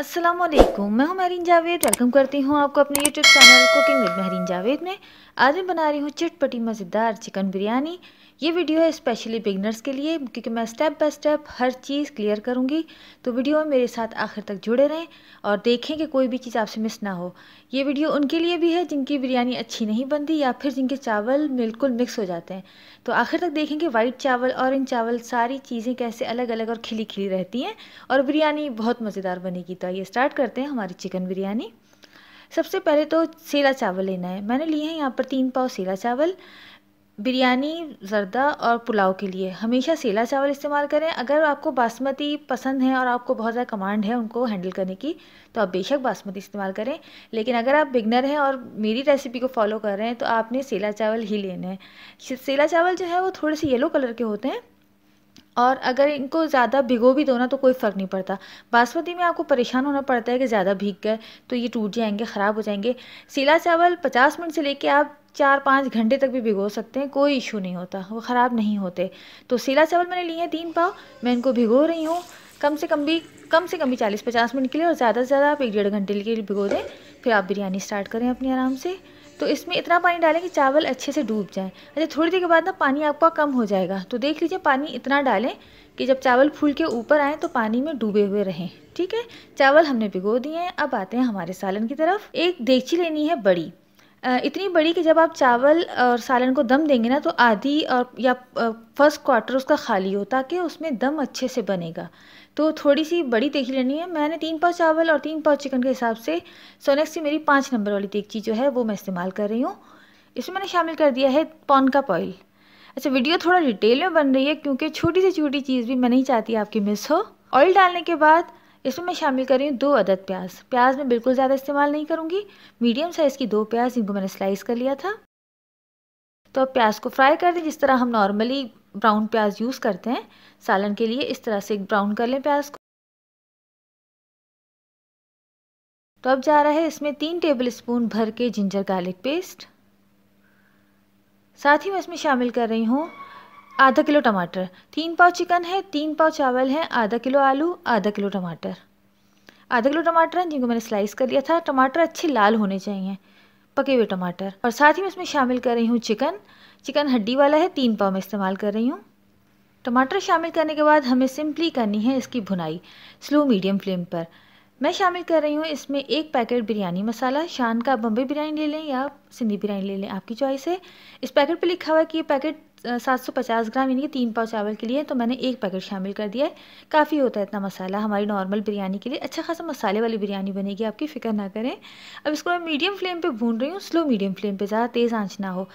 अस्सलाम वालेकुम मैं हूं महरीन जावेद वेलकम करती हूं आपको अपने YouTube channel cooking with Mehreen Javed में आज मैं बना रही हूं चटपटी मज़ेदार चिकन बिरयानी ये वीडियो है स्पेशली बिगनर्स के लिए क्योंकि मैं स्टेप बाय स्टेप हर चीज़ क्लियर करूँगी तो वीडियो मेरे साथ आखिर तक जुड़े रहें और देखें कि कोई भी चीज़ आपसे मिस ना हो ये वीडियो उनके लिए भी है जिनकी बिरयानी अच्छी नहीं बनती या फिर जिनके चावल बिल्कुल मिक्स हो जाते हैं तो आखिर तक देखेंगे वाइट चावल ऑरेंज चावल सारी चीज़ें कैसे अलग अलग और खिली खिली रहती हैं और बिरयानी बहुत मज़ेदार बनेगी तो आइए स्टार्ट करते हैं हमारी चिकन बिरयानी सबसे पहले तो सेला चावल लेना है मैंने लिए हैं यहाँ पर तीन पाव सेला चावल बिरयानी ज़रदा और पुलाव के लिए हमेशा सेला चावल इस्तेमाल करें अगर आपको बासमती पसंद है और आपको बहुत ज़्यादा कमांड है उनको हैंडल करने की तो आप बेशक बासमती इस्तेमाल करें लेकिन अगर आप बिगनर हैं और मेरी रेसिपी को फॉलो कर रहे हैं तो आपने सेला चावल ही लेने हैं सेला चावल जो है वो थोड़े से येलो कलर के होते हैं और अगर इनको ज़्यादा भिगो भी दो ना तो कोई फ़र्क नहीं पड़ता बासमती में आपको परेशान होना पड़ता है कि ज़्यादा भीग गए तो ये टूट जाएंगे ख़राब हो जाएंगे सीला चावल 50 मिनट से लेके आप चार पाँच घंटे तक भी भिगो सकते हैं कोई इशू नहीं होता वो ख़राब नहीं होते तो सीला चावल मैंने लिए हैं तीन पाव मैं इनको भिगो रही हूँ कम से कम भी कम से कम भी चालीस पचास मिनट के लिए और ज़्यादा से ज़्यादा आप एक डेढ़ घंटे के लिए भिगो दें फिर आप बिरयानी स्टार्ट करें अपने आराम से तो इसमें इतना पानी डालें कि चावल अच्छे से डूब जाए अच्छा थोड़ी देर के बाद ना पानी आपका कम हो जाएगा तो देख लीजिए पानी इतना डालें कि जब चावल फूल के ऊपर आए तो पानी में डूबे हुए रहें ठीक है चावल हमने भिगो दिए हैं अब आते हैं हमारे सालन की तरफ एक देगची लेनी है बड़ी इतनी बड़ी कि जब आप चावल और सालन को दम देंगे ना तो आधी और या फर्स्ट क्वार्टर उसका खाली हो ताकि उसमें दम अच्छे से बनेगा तो थोड़ी सी बड़ी देखी लेनी है मैंने तीन पाव चावल और तीन पाव चिकन के हिसाब से सोनेक्स की मेरी पाँच नंबर वाली देखची जो है वो मैं इस्तेमाल कर रही हूँ इसमें मैंने शामिल कर दिया है पॉन का ऑयल अच्छा वीडियो थोड़ा डिटेल में बन रही है क्योंकि छोटी से छोटी चीज़ भी मैं नहीं चाहती आपकी मिस हो ऑयल डालने के बाद इसमें मैं शामिल कर रही हूँ दो अदद प्याज प्याज मैं बिल्कुल ज़्यादा इस्तेमाल नहीं करूँगी मीडियम साइज़ की दो प्याज इनको मैंने स्लाइस कर लिया था तो अब प्याज को फ्राई कर दें जिस तरह हम नॉर्मली ब्राउन प्याज यूज़ करते हैं सालन के लिए इस तरह से ब्राउन कर लें प्याज को तो अब जा रहा है इसमें तीन टेबल स्पून भर के जिंजर गार्लिक पेस्ट साथ ही मैं इसमें शामिल कर रही हूँ आधा किलो टमाटर तीन पाव चिकन है तीन पाव चावल है आधा किलो आलू आधा किलो टमाटर आधा किलो टमाटर हैं जिनको मैंने स्लाइस कर लिया था टमाटर अच्छे लाल होने चाहिए पके हुए टमाटर और साथ ही मैं इसमें शामिल कर रही हूँ चिकन चिकन हड्डी वाला है तीन पाव में इस्तेमाल कर रही हूँ टमाटर शामिल करने के बाद हमें सिंपली करनी है इसकी भुनाई स्लो मीडियम फ्लेम पर मैं शामिल कर रही हूँ इसमें एक पैकेट बिरयानी मसाला शान का बम्बे बिरयानी ले लें या सिंधी बिरयानी ले लें आपकी चॉइस है इस पैकेट पर लिखा हुआ है कि ये पैकेट सात सौ पचास ग्राम यानी कि तीन पाव चावल के लिए तो मैंने एक पैकेट शामिल कर दिया है काफ़ी होता है इतना मसाला हमारी नॉर्मल बिरयानी के लिए अच्छा खासा मसाले वाली बिरयानी बनेगी आपकी फ़िक्र ना करें अब इसको मैं मीडियम फ्लेम पे भून रही हूँ स्लो मीडियम फ्लेम पे ज़्यादा तेज़ आँच ना हो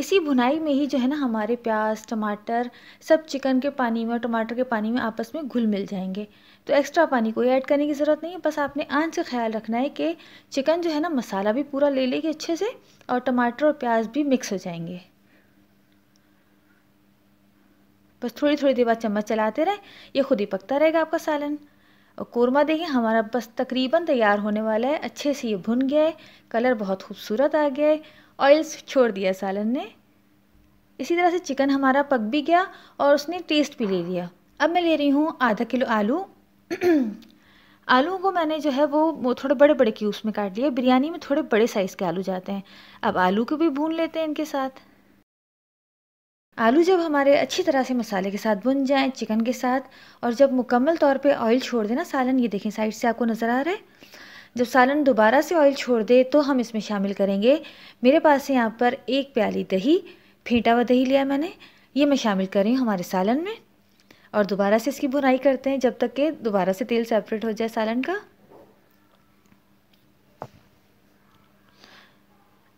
इसी भुनाई में ही जो है ना हमारे प्याज टमाटर सब चिकन के पानी में और टमाटर के पानी में आपस में घुल मिल जाएंगे तो एक्स्ट्रा पानी कोई ऐड करने की ज़रूरत नहीं है बस आपने आंच का ख्याल रखना है कि चिकन जो है ना मसाला भी पूरा ले लेगी अच्छे से और टमाटर और प्याज भी मिक्स हो जाएंगे बस थोड़ी थोड़ी देर बाद चम्मच चलाते रहें ये खुद ही पकता रहेगा आपका सालन और कौरमा देखिए हमारा बस तकरीबन तैयार होने वाला है अच्छे से ये भुन गया है कलर बहुत खूबसूरत आ गया है ऑयल्स छोड़ दिया सालन ने इसी तरह से चिकन हमारा पक भी गया और उसने टेस्ट भी ले लिया अब मैं ले रही हूँ आधा किलो आलू आलू को मैंने जो है वो थोड़े बड़े बड़े क्यूब्स में काट लिए बिरयानी में थोड़े बड़े साइज़ के आलू जाते हैं अब आलू को भी भून लेते हैं इनके साथ आलू जब हमारे अच्छी तरह से मसाले के साथ बुन जाएं चिकन के साथ और जब मुकम्मल तौर पे ऑयल छोड़ देना सालन ये देखें साइड से आपको नज़र आ रहा है जब सालन दोबारा से ऑयल छोड़ दे तो हम इसमें शामिल करेंगे मेरे पास है यहाँ पर एक प्याली दही फेंटा हुआ दही लिया मैंने ये मैं शामिल कर रही हूँ हमारे सालन में और दोबारा से इसकी भुनाई करते हैं जब तक कि दोबारा से तेल सेपरेट हो जाए सालन का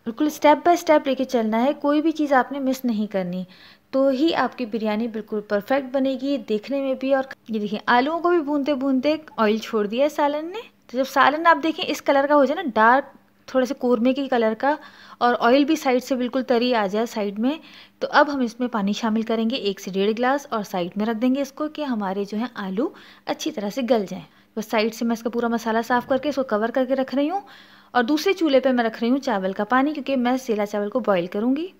बिल्कुल स्टेप बाय स्टेप लेके चलना है कोई भी चीज़ आपने मिस नहीं करनी तो ही आपकी बिरयानी बिल्कुल परफेक्ट बनेगी देखने में भी और ये देखिए आलूओं को भी भूनते भूनते ऑयल छोड़ दिया है सालन ने तो जब सालन आप देखें इस कलर का हो जाए ना डार्क थोड़े से कोरमे के कलर का और ऑयल भी साइड से बिल्कुल तरी आ जाए साइड में तो अब हम इसमें पानी शामिल करेंगे एक से डेढ़ गिलास और साइड में रख देंगे इसको कि हमारे जो है आलू अच्छी तरह से गल जाएँ बस साइड से मैं इसका पूरा मसाला साफ़ करके इसको कवर करके रख रही हूँ और दूसरे चूल्हे पे मैं रख रही हूँ चावल का पानी क्योंकि मैं सेला चावल को बॉईल करूँगी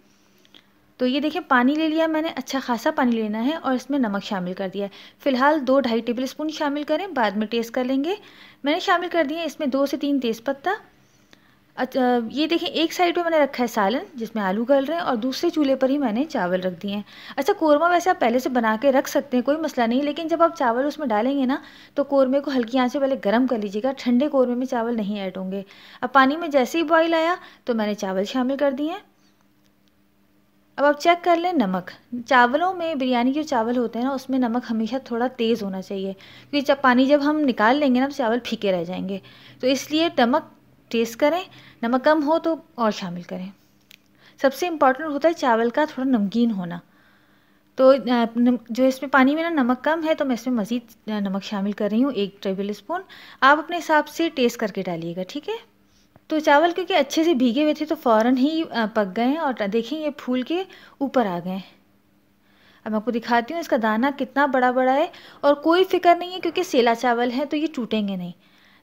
तो ये देखें पानी ले लिया मैंने अच्छा खासा पानी लेना है और इसमें नमक शामिल कर दिया है फ़िलहाल दो ढाई टेबल स्पून शामिल करें बाद में टेस्ट कर लेंगे मैंने शामिल कर दिया इसमें दो से तीन तेज़पत्ता अच्छा ये देखिए एक साइड पे मैंने रखा है सालन जिसमें आलू गल रहे हैं और दूसरे चूल्हे पर ही मैंने चावल रख दिए हैं अच्छा कोरमा वैसे आप पहले से बना के रख सकते हैं कोई मसला नहीं लेकिन जब आप चावल उसमें डालेंगे ना तो कोरमे को हल्की आंच पे पहले गर्म कर लीजिएगा ठंडे कोरमे में चावल नहीं ऐड होंगे अब पानी में जैसे ही बॉयल आया तो मैंने चावल शामिल कर दिए हैं अब आप चेक कर लें नमक चावलों में बिरयानी के जो चावल होते हैं ना उसमें नमक हमेशा थोड़ा तेज़ होना चाहिए क्योंकि जब पानी जब हम निकाल लेंगे ना तो चावल फीके रह जाएंगे तो इसलिए नमक टेस्ट करें नमक कम हो तो और शामिल करें सबसे इम्पॉर्टेंट होता है चावल का थोड़ा नमकीन होना तो जो इसमें पानी में ना नमक कम है तो मैं इसमें मज़ीद नमक शामिल कर रही हूँ एक टेबल स्पून आप अपने हिसाब से टेस्ट करके डालिएगा ठीक है तो चावल क्योंकि अच्छे से भीगे हुए थे तो फ़ौर ही पक गए हैं और देखें ये फूल के ऊपर आ गए अब मैं आपको दिखाती हूँ इसका दाना कितना बड़ा बड़ा है और कोई फिक्र नहीं है क्योंकि सेला चावल है तो ये टूटेंगे नहीं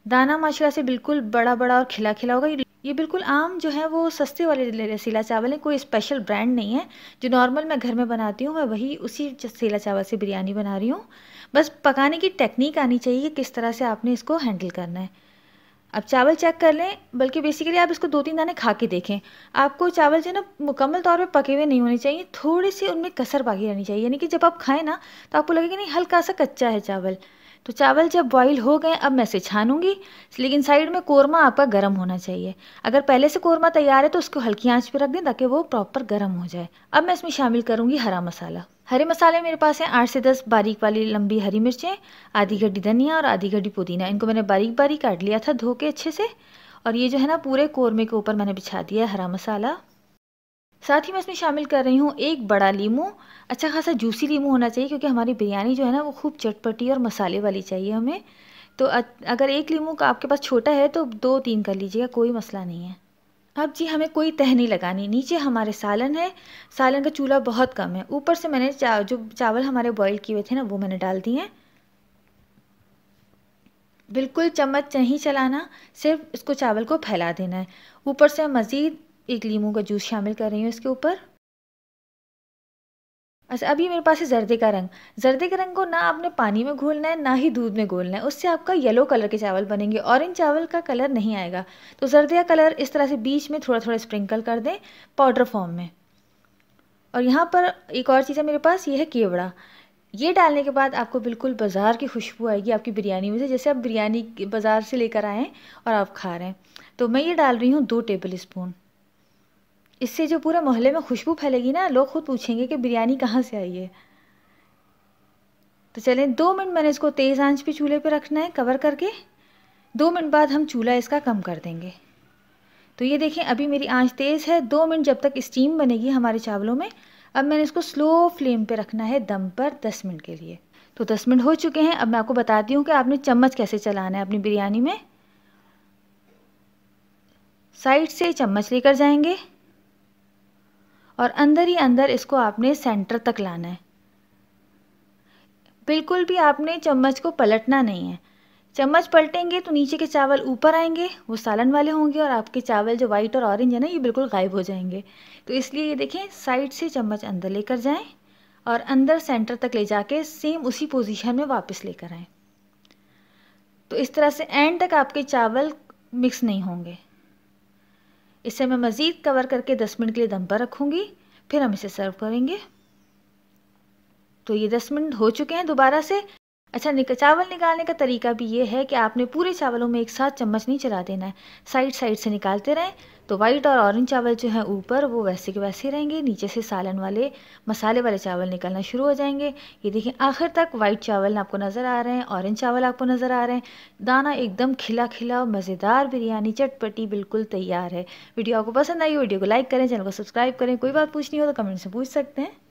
दाना माशरा से बिल्कुल बड़ा बड़ा और खिला खिला होगा ये बिल्कुल आम जो है वो सस्ते वाले सीला चावल है कोई स्पेशल ब्रांड नहीं है जो नॉर्मल मैं घर में बनाती हूँ मैं वही उसी सीला चावल से बिरयानी बना रही हूँ बस पकाने की टेक्निक आनी चाहिए कि किस तरह से आपने इसको हैंडल करना है अब चावल चेक कर लें बल्कि बेसिकली आप इसको दो तीन दाने खा के देखें आपको चावल जो है ना मुकम्मल तौर पे पके हुए नहीं होने चाहिए थोड़ी से उनमें कसर बाकी रहनी चाहिए यानी कि जब आप खाएं ना तो आपको लगेगा नहीं हल्का सा कच्चा है चावल तो चावल जब बॉईल हो गए अब मैं इसे छानूंगी लेकिन साइड में कोरमा आपका गर्म होना चाहिए अगर पहले से कोरमा तैयार है तो उसको हल्की आंच पे रख दें ताकि वो प्रॉपर गर्म हो जाए अब मैं इसमें शामिल करूंगी हरा मसाला हरे मसाले मेरे पास हैं आठ से दस बारीक वाली लंबी हरी मिर्चें आधी घड्डी धनिया और आधी घड्डी पुदीना इनको मैंने बारीक बारीक काट लिया था धो के अच्छे से और ये जो है ना पूरे कोरमे के ऊपर मैंने बिछा दिया है हरा मसाला साथ ही मैं इसमें शामिल कर रही हूँ एक बड़ा लीमू अच्छा खासा जूसी लीमू होना चाहिए क्योंकि हमारी बिरयानी जो है ना वो खूब चटपटी और मसाले वाली चाहिए हमें तो अगर एक लीमू का आपके पास छोटा है तो दो तीन कर लीजिएगा कोई मसला नहीं है अब जी हमें कोई तह नहीं लगानी नीचे हमारे सालन है सालन का चूल्हा बहुत कम है ऊपर से मैंने चा, जो चावल हमारे बॉईल किए हुए थे ना वो मैंने डाल दिए हैं बिल्कुल चम्मच नहीं चलाना सिर्फ इसको चावल को फैला देना है ऊपर से मज़ीद एक लीमू का जूस शामिल कर रही हूँ इसके ऊपर अच्छा अभी मेरे पास है जर्दे का रंग जर्दे के रंग को ना आपने पानी में घोलना है ना ही दूध में घोलना है उससे आपका येलो कलर के चावल बनेंगे ऑरेंज चावल का कलर नहीं आएगा तो जर्दे का कलर इस तरह से बीच में थोड़ा थोड़ा स्प्रिंकल कर दें पाउडर फॉर्म में और यहाँ पर एक और चीज़ है मेरे पास ये है केवड़ा ये डालने के बाद आपको बिल्कुल बाज़ार की खुशबू आएगी आपकी बिरयानी में से जैसे आप बिरयानी बाज़ार से लेकर आएँ और आप खा रहे हैं तो मैं ये डाल रही हूँ दो टेबल स्पून इससे जो पूरा मोहल्ले में खुशबू फैलेगी ना लोग खुद पूछेंगे कि बिरयानी कहाँ से आई है तो चलें दो मिनट मैंने इसको तेज़ आंच पे चूल्हे पे रखना है कवर करके दो मिनट बाद हम चूल्हा इसका कम कर देंगे तो ये देखें अभी मेरी आंच तेज़ है दो मिनट जब तक स्टीम बनेगी हमारे चावलों में अब मैंने इसको स्लो फ्लेम पे रखना है दम पर दस मिनट के लिए तो दस मिनट हो चुके हैं अब मैं आपको बताती हूँ कि आपने चम्मच कैसे चलाना है अपनी बिरयानी में साइड से चम्मच लेकर जाएंगे और अंदर ही अंदर इसको आपने सेंटर तक लाना है बिल्कुल भी आपने चम्मच को पलटना नहीं है चम्मच पलटेंगे तो नीचे के चावल ऊपर आएंगे वो सालन वाले होंगे और आपके चावल जो वाइट और ऑरेंज है ना ये बिल्कुल गायब हो जाएंगे तो इसलिए ये देखें साइड से चम्मच अंदर लेकर जाएं और अंदर सेंटर तक ले जाके सेम उसी पोजीशन में वापस लेकर आएं तो इस तरह से एंड तक आपके चावल मिक्स नहीं होंगे इसे मैं मज़ीद कवर करके दस मिनट के लिए दम पर रखूँगी फिर हम इसे सर्व करेंगे तो ये दस मिनट हो चुके हैं दोबारा से अच्छा निक चावल निकालने का तरीका भी ये है कि आपने पूरे चावलों में एक साथ चम्मच नहीं चला देना है साइड साइड से निकालते रहें तो वाइट और ऑरेंज चावल जो हैं ऊपर वो वैसे के वैसे रहेंगे नीचे से सालन वाले मसाले वाले चावल निकलना शुरू हो जाएंगे ये देखें आखिर तक वाइट चावल आपको नज़र आ रहे हैं ऑरेंज चावल आपको नज़र आ रहे हैं दाना एकदम खिला खिला मज़ेदार बिरयानी चटपटी बिल्कुल तैयार है वीडियो आपको पसंद आई वीडियो को लाइक करें चैनल को सब्सक्राइब करें कोई बात पूछनी हो तो कमेंट से पूछ सकते हैं